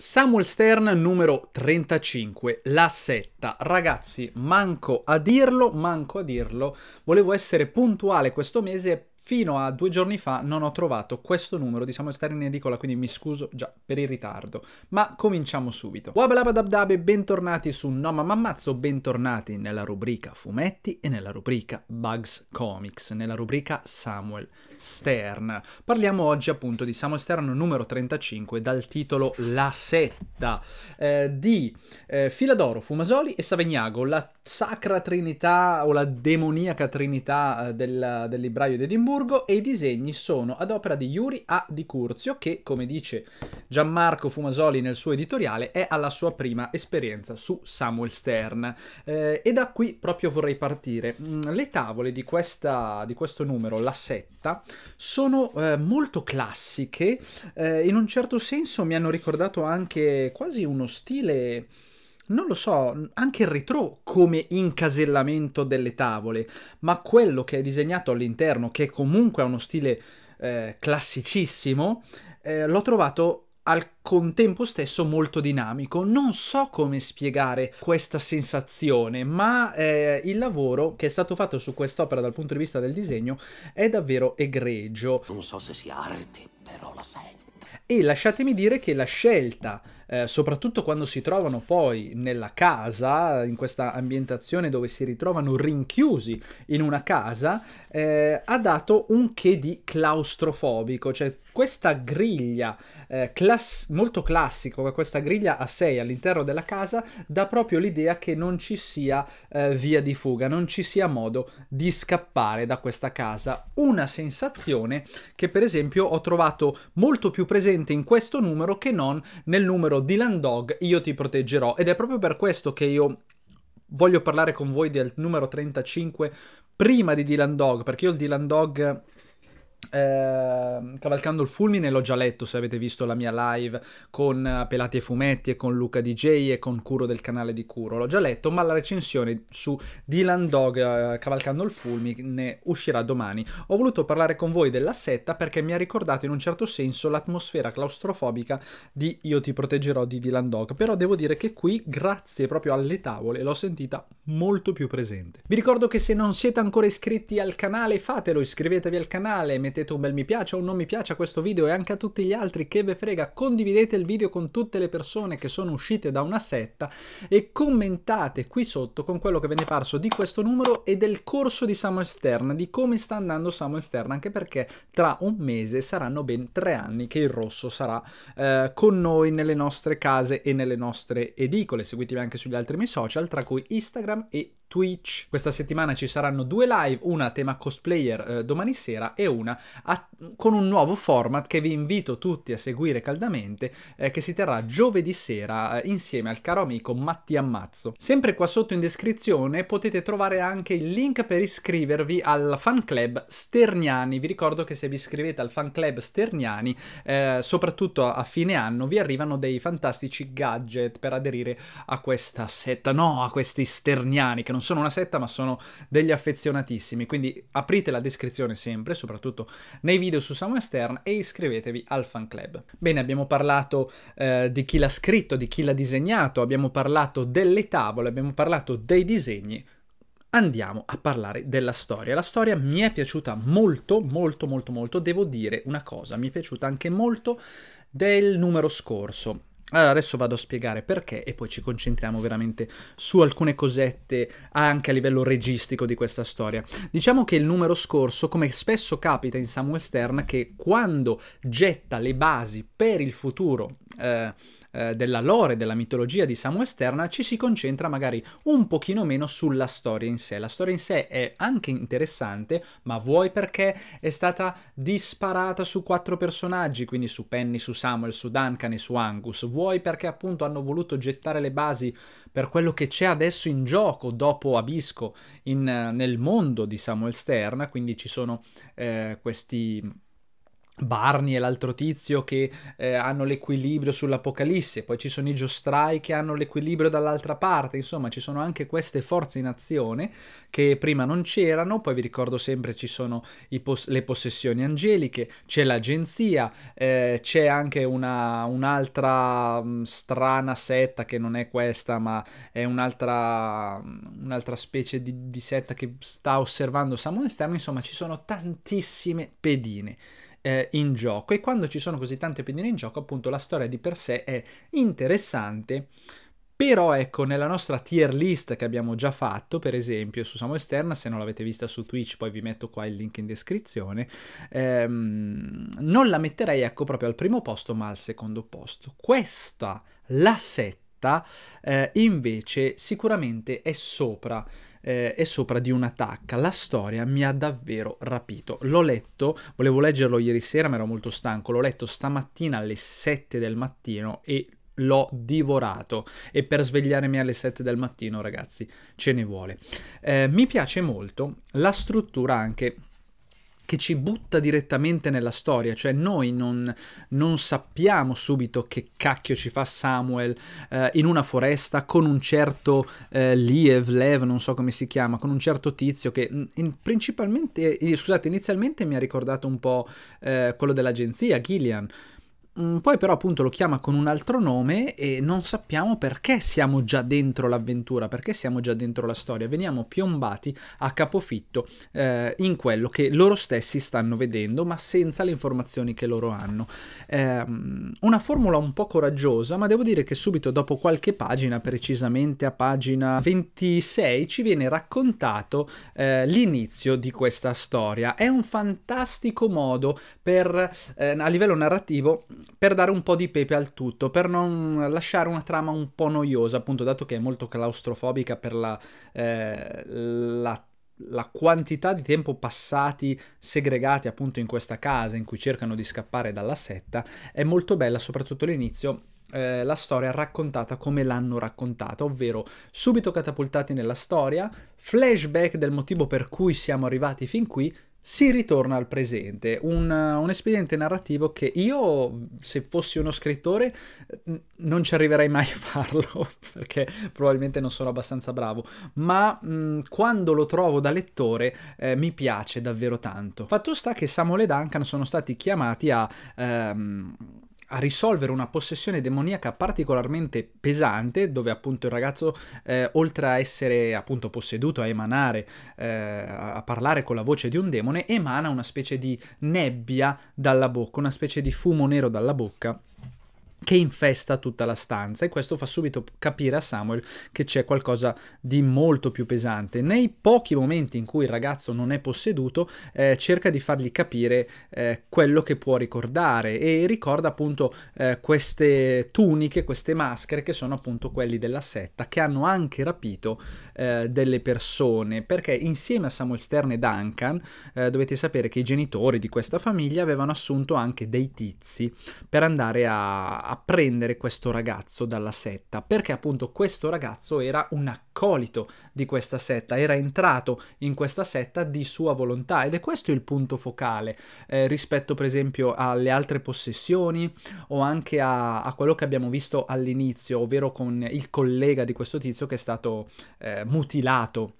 Samuel Stern numero 35, la setta. Ragazzi, manco a dirlo, manco a dirlo, volevo essere puntuale questo mese fino a due giorni fa non ho trovato questo numero di Samuel Stern in edicola, quindi mi scuso già per il ritardo. Ma cominciamo subito. Wabalabadabdabe, bentornati su No Mamma Ammazzo, bentornati nella rubrica fumetti e nella rubrica Bugs Comics, nella rubrica Samuel Stern. Parliamo oggi appunto di Samuel Stern numero 35 dal titolo La setta eh, di eh, Filadoro, Fumasoli e Savegnago, la sacra trinità o la demoniaca trinità eh, del, del libraio di Edimburgo Pietroburgo e i disegni sono ad opera di Yuri A. Di Curzio che, come dice Gianmarco Fumasoli nel suo editoriale, è alla sua prima esperienza su Samuel Stern. Eh, e da qui proprio vorrei partire. Mm, le tavole di, questa, di questo numero, la setta, sono eh, molto classiche, eh, in un certo senso mi hanno ricordato anche quasi uno stile non lo so, anche il retro come incasellamento delle tavole, ma quello che è disegnato all'interno, che comunque ha uno stile eh, classicissimo, eh, l'ho trovato al contempo stesso molto dinamico. Non so come spiegare questa sensazione, ma eh, il lavoro che è stato fatto su quest'opera dal punto di vista del disegno è davvero egregio. Non so se sia arte, però la sento. E lasciatemi dire che la scelta eh, soprattutto quando si trovano poi nella casa, in questa ambientazione dove si ritrovano rinchiusi in una casa, eh, ha dato un che di claustrofobico, cioè questa griglia eh, class- molto classica, questa griglia a 6 all'interno della casa, dà proprio l'idea che non ci sia eh, via di fuga, non ci sia modo di scappare da questa casa. Una sensazione che per esempio ho trovato molto più presente in questo numero che non nel numero Dylan Dog, Io ti proteggerò ed è proprio per questo che io voglio parlare con voi del numero 35 prima di Dylan Dog, perché io il Dylan Dog eh, cavalcando il fulmine l'ho già letto se avete visto la mia live con eh, Pelati e Fumetti e con Luca DJ e con Curo del canale di Curo l'ho già letto ma la recensione su Dylan Dog eh, cavalcando il fulmine uscirà domani ho voluto parlare con voi della setta perché mi ha ricordato in un certo senso l'atmosfera claustrofobica di Io ti proteggerò di Dylan Dog però devo dire che qui grazie proprio alle tavole l'ho sentita molto più presente vi ricordo che se non siete ancora iscritti al canale fatelo iscrivetevi al canale mettete un bel mi piace o un non mi piace a questo video e anche a tutti gli altri che ve frega, condividete il video con tutte le persone che sono uscite da una setta e commentate qui sotto con quello che ve ne è parso di questo numero e del corso di Samuel Stern, di come sta andando Samuel Stern, anche perché tra un mese saranno ben tre anni che il rosso sarà eh, con noi nelle nostre case e nelle nostre edicole. Seguitemi anche sugli altri miei social, tra cui Instagram e Twitch. Questa settimana ci saranno due live, una a tema cosplayer eh, domani sera e una a, con un nuovo format che vi invito tutti a seguire caldamente, eh, che si terrà giovedì sera eh, insieme al caro amico Matti Ammazzo. Sempre qua sotto in descrizione potete trovare anche il link per iscrivervi al fan club Sterniani. Vi ricordo che se vi iscrivete al fan club Sterniani, eh, soprattutto a fine anno, vi arrivano dei fantastici gadget per aderire a questa setta, no, a questi Sterniani che non non sono una setta, ma sono degli affezionatissimi. Quindi aprite la descrizione sempre, soprattutto nei video su Samuel Stern, e iscrivetevi al fan club. Bene, abbiamo parlato eh, di chi l'ha scritto, di chi l'ha disegnato, abbiamo parlato delle tavole, abbiamo parlato dei disegni andiamo a parlare della storia. La storia mi è piaciuta molto, molto, molto, molto. Devo dire una cosa, mi è piaciuta anche molto del numero scorso. Allora, adesso vado a spiegare perché e poi ci concentriamo veramente su alcune cosette anche a livello registico di questa storia. Diciamo che il numero scorso, come spesso capita in Samuel Stern, che quando getta le basi per il futuro eh, eh, della lore, della mitologia di Samuel Sterna, ci si concentra magari un pochino meno sulla storia in sé. La storia in sé è anche interessante, ma vuoi perché è stata disparata su quattro personaggi, quindi su Penny, su Samuel, su Duncan e su Angus, vuoi perché appunto hanno voluto gettare le basi per quello che c'è adesso in gioco dopo Abisco in, eh, nel mondo di Samuel Sterna, quindi ci sono eh, questi Barney e l'altro tizio che eh, hanno l'equilibrio sull'Apocalisse, poi ci sono i giostrai che hanno l'equilibrio dall'altra parte, insomma ci sono anche queste forze in azione che prima non c'erano, poi vi ricordo sempre ci sono pos le possessioni angeliche, c'è l'agenzia, eh, c'è anche un'altra un mm, strana setta che non è questa ma è un'altra, mm, un'altra specie di, di setta che sta osservando Samuele Stern, insomma ci sono tantissime pedine eh, in gioco e quando ci sono così tante opinioni in gioco appunto la storia di per sé è interessante però ecco, nella nostra tier list che abbiamo già fatto, per esempio, su Samo Esterna, se non l'avete vista su Twitch, poi vi metto qua il link in descrizione, ehm, non la metterei ecco proprio al primo posto, ma al secondo posto. Questa, la setta, eh, invece sicuramente è sopra eh, e sopra di un'attacca. La storia mi ha davvero rapito. L'ho letto, volevo leggerlo ieri sera ma ero molto stanco, l'ho letto stamattina alle 7 del mattino e l'ho divorato e per svegliarmi alle 7 del mattino ragazzi ce ne vuole. Eh, mi piace molto la struttura anche che ci butta direttamente nella storia, cioè noi non, non sappiamo subito che cacchio ci fa Samuel eh, in una foresta con un certo eh, Liev, Lev, non so come si chiama, con un certo tizio che mm, in, principalmente, eh, scusate, inizialmente mi ha ricordato un po' eh, quello dell'agenzia, Gillian Mm, poi però appunto lo chiama con un altro nome e non sappiamo perché siamo già dentro l'avventura, perché siamo già dentro la storia. Veniamo piombati a capofitto eh, in quello che loro stessi stanno vedendo, ma senza le informazioni che loro hanno. Eh, una formula un po' coraggiosa, ma devo dire che subito dopo qualche pagina, precisamente a pagina 26, ci viene raccontato eh, l'inizio di questa storia. È un fantastico modo per, eh, a livello narrativo, per dare un po' di pepe al tutto, per non lasciare una trama un po' noiosa, appunto dato che è molto claustrofobica per la, eh, la la quantità di tempo passati segregati appunto in questa casa in cui cercano di scappare dalla setta è molto bella, soprattutto all'inizio. Eh, la storia raccontata come l'hanno raccontata, ovvero subito catapultati nella storia, flashback del motivo per cui siamo arrivati fin qui si ritorna al presente, un, eh, un, espediente narrativo che io, se fossi uno scrittore, non ci arriverei mai a farlo, perché probabilmente non sono abbastanza bravo, ma mh, mm, quando lo trovo da lettore eh, mi piace davvero tanto. Fatto sta che Samuel e Duncan sono stati chiamati a... Ehm, a risolvere una possessione demoniaca particolarmente pesante, dove appunto il ragazzo, eh, oltre a essere appunto posseduto, a emanare, eh, a parlare con la voce di un demone, emana una specie di nebbia dalla bocca, una specie di fumo nero dalla bocca che infesta tutta la stanza e questo fa subito capire a Samuel che c'è qualcosa di molto più pesante. Nei pochi momenti in cui il ragazzo non è posseduto eh, cerca di fargli capire eh, quello che può ricordare e ricorda appunto eh, queste tuniche, queste maschere che sono appunto quelli della setta che hanno anche rapito eh, delle persone perché insieme a Samuel Stern e Duncan eh, dovete sapere che i genitori di questa famiglia avevano assunto anche dei tizi per andare a a prendere questo ragazzo dalla setta, perché appunto questo ragazzo era un accolito di questa setta, era entrato in questa setta di sua volontà ed è questo il punto focale eh, rispetto per esempio alle altre possessioni o anche a, a quello che abbiamo visto all'inizio, ovvero con il collega di questo tizio che è stato eh, mutilato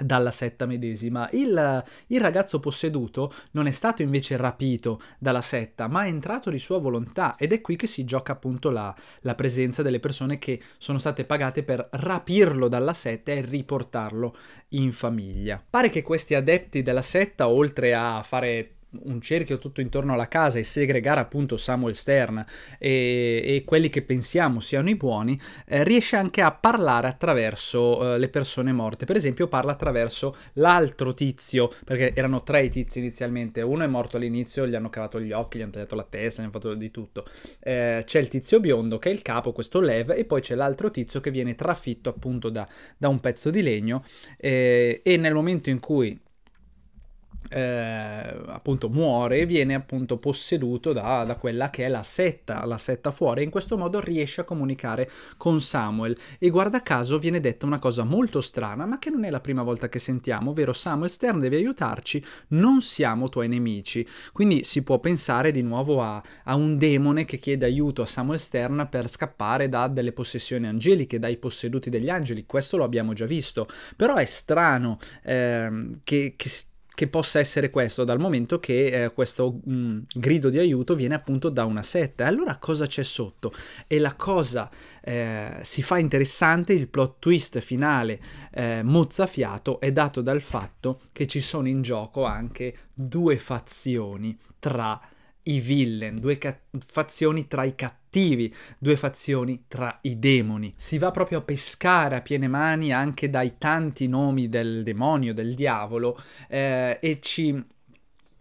dalla setta medesima. Il, il, ragazzo posseduto non è stato invece rapito dalla setta, ma è entrato di sua volontà ed è qui che si gioca appunto la, la presenza delle persone che sono state pagate per rapirlo dalla setta e riportarlo in famiglia. Pare che questi adepti della setta, oltre a fare un cerchio tutto intorno alla casa e segregare appunto Samuel Stern e, e quelli che pensiamo siano i buoni, eh, riesce anche a parlare attraverso eh, le persone morte. Per esempio parla attraverso l'altro tizio, perché erano tre i tizi inizialmente, uno è morto all'inizio, gli hanno cavato gli occhi, gli hanno tagliato la testa, gli hanno fatto di tutto. Eh, c'è il tizio biondo che è il capo, questo Lev, e poi c'è l'altro tizio che viene trafitto appunto da, da un pezzo di legno eh, e nel momento in cui eh, appunto muore e viene appunto posseduto da, da, quella che è la setta, la setta fuori. e In questo modo riesce a comunicare con Samuel e guarda caso viene detta una cosa molto strana, ma che non è la prima volta che sentiamo, ovvero Samuel Stern devi aiutarci, non siamo tuoi nemici. Quindi si può pensare di nuovo a, a un demone che chiede aiuto a Samuel Stern per scappare da delle possessioni angeliche, dai posseduti degli angeli, questo lo abbiamo già visto, però è strano eh, che, che che possa essere questo, dal momento che eh, questo mh, mm, grido di aiuto viene appunto da una setta. Allora cosa c'è sotto? E la cosa eh, si fa interessante, il plot twist finale eh, mozzafiato è dato dal fatto che ci sono in gioco anche due fazioni tra i villain, due ca- fazioni tra i cattivi, due fazioni tra i demoni. Si va proprio a pescare a piene mani anche dai tanti nomi del demonio, del diavolo, eh, e, ci,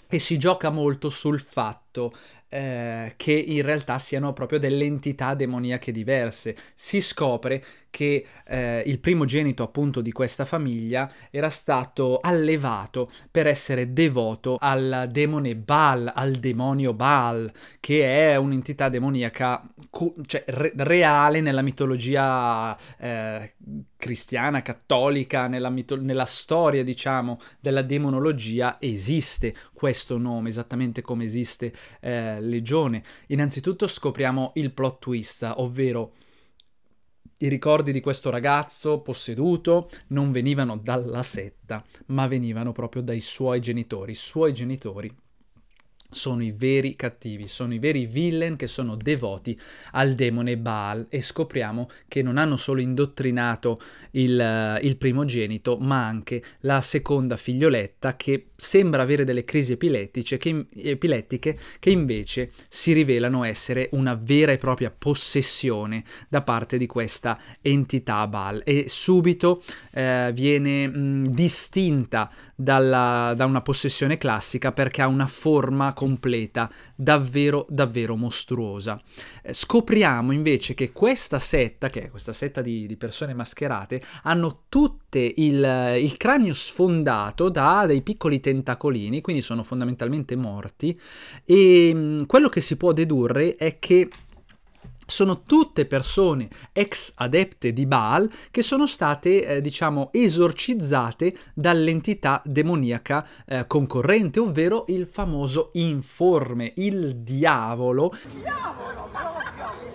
e si gioca molto sul fatto eh, che in realtà siano proprio delle entità demoniache diverse. Si scopre che eh, il primogenito appunto di questa famiglia era stato allevato per essere devoto al demone Baal, al demonio Baal, che è un'entità demoniaca cioè, re reale nella mitologia eh, cristiana, cattolica, nella, nella storia diciamo della demonologia esiste questo nome, esattamente come esiste eh, Legione. Innanzitutto scopriamo il plot twist, ovvero i ricordi di questo ragazzo posseduto non venivano dalla setta, ma venivano proprio dai suoi genitori. I suoi genitori sono i veri cattivi, sono i veri villain che sono devoti al demone Baal e scopriamo che non hanno solo indottrinato il, eh, il, primogenito ma anche la seconda figlioletta che sembra avere delle crisi epilettiche che, epilettiche che invece si rivelano essere una vera e propria possessione da parte di questa entità Baal e subito eh, viene mh, distinta dalla, da una possessione classica perché ha una forma completa davvero davvero mostruosa. Eh, scopriamo invece che questa setta, che è questa setta di, di persone mascherate, hanno tutte il, il cranio sfondato da dei piccoli tentacolini, quindi sono fondamentalmente morti e mm, quello che si può dedurre è che sono tutte persone ex adepte di Baal che sono state, eh, diciamo, esorcizzate dall'entità demoniaca eh, concorrente, ovvero il famoso informe, il diavolo. Diavolo proprio!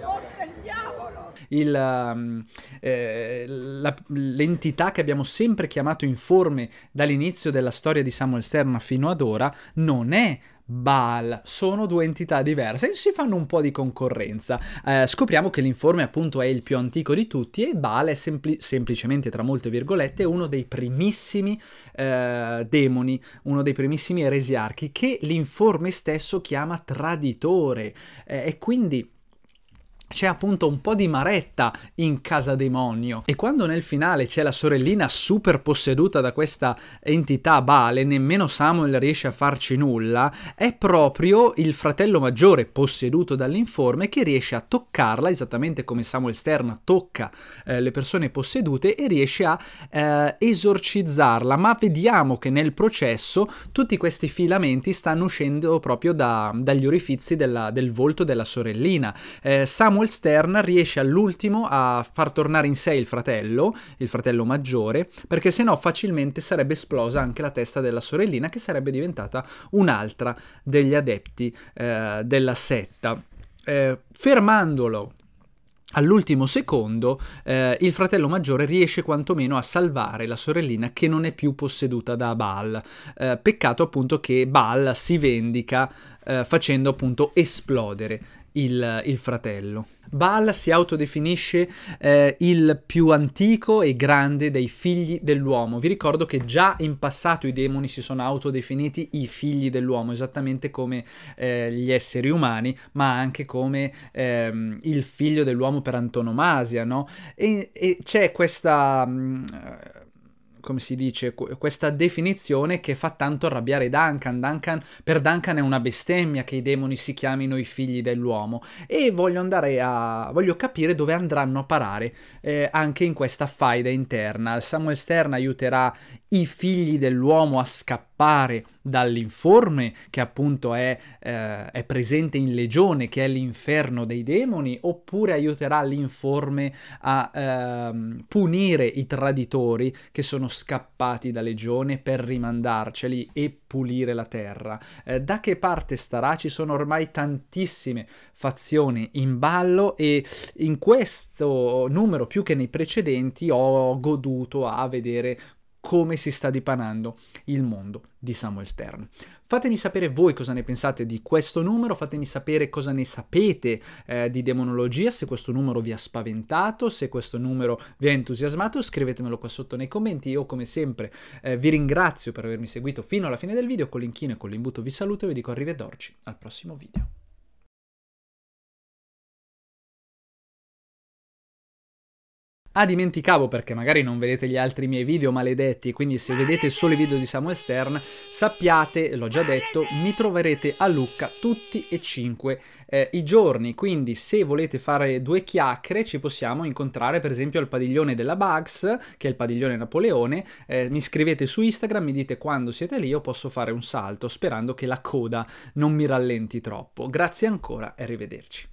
il, um, eh, la, l'entità che abbiamo sempre chiamato informe dall'inizio della storia di Samuel Stern fino ad ora, non è Baal sono due entità diverse e si fanno un po' di concorrenza. Eh, scopriamo che l'informe appunto è il più antico di tutti e Baal è sempli- semplicemente, tra molte virgolette, uno dei primissimi eh, demoni, uno dei primissimi eresiarchi che l'informe stesso chiama traditore eh, e quindi c'è appunto un po' di maretta in casa demonio e quando nel finale c'è la sorellina super posseduta da questa entità Bale, nemmeno Samuel riesce a farci nulla, è proprio il fratello maggiore posseduto dall'informe che riesce a toccarla, esattamente come Samuel Stern tocca eh, le persone possedute e riesce a eh, esorcizzarla, ma vediamo che nel processo tutti questi filamenti stanno uscendo proprio da, dagli orifizi della, del volto della sorellina. Eh, Samuel Samuel Stern riesce all'ultimo a far tornare in sé il fratello, il fratello maggiore, perché sennò facilmente sarebbe esplosa anche la testa della sorellina che sarebbe diventata un'altra degli adepti eh, della setta. Eh, fermandolo All'ultimo secondo eh, il fratello maggiore riesce quantomeno a salvare la sorellina che non è più posseduta da Baal. Eh, peccato appunto che Baal si vendica eh, facendo appunto esplodere il, il, fratello. Baal si autodefinisce eh, il più antico e grande dei figli dell'uomo. Vi ricordo che già in passato i demoni si sono autodefiniti i figli dell'uomo, esattamente come eh, gli esseri umani, ma anche come ehm, il figlio dell'uomo per antonomasia, no? E, e c'è questa... Mh, mm, come si dice, questa definizione che fa tanto arrabbiare Duncan. Duncan. Per Duncan è una bestemmia che i demoni si chiamino i figli dell'uomo. E voglio andare a. voglio capire dove andranno a parare eh, anche in questa faida interna. Samuel Stern aiuterà i figli dell'uomo a scappare dall'informe che appunto è, eh, è, presente in legione, che è l'inferno dei demoni, oppure aiuterà l'informe a eh, punire i traditori che sono scappati da legione per rimandarceli e pulire la terra. Eh, da che parte starà? Ci sono ormai tantissime fazioni in ballo e in questo numero più che nei precedenti ho goduto a vedere come si sta dipanando il mondo di Samuel Stern. Fatemi sapere voi cosa ne pensate di questo numero, fatemi sapere cosa ne sapete eh, di demonologia, se questo numero vi ha spaventato, se questo numero vi ha entusiasmato, scrivetemelo qua sotto nei commenti. Io come sempre eh, vi ringrazio per avermi seguito fino alla fine del video, con l'inchino e con l'imbuto vi saluto e vi dico arrivederci al prossimo video. Ah, dimenticavo perché magari non vedete gli altri miei video maledetti, quindi se vedete solo i video di Samuel Stern, sappiate, l'ho già detto, mi troverete a Lucca tutti e cinque eh, i giorni, quindi se volete fare due chiacchiere ci possiamo incontrare per esempio al padiglione della Bugs, che è il padiglione Napoleone, eh, mi scrivete su Instagram, mi dite quando siete lì, io posso fare un salto, sperando che la coda non mi rallenti troppo. Grazie ancora e arrivederci.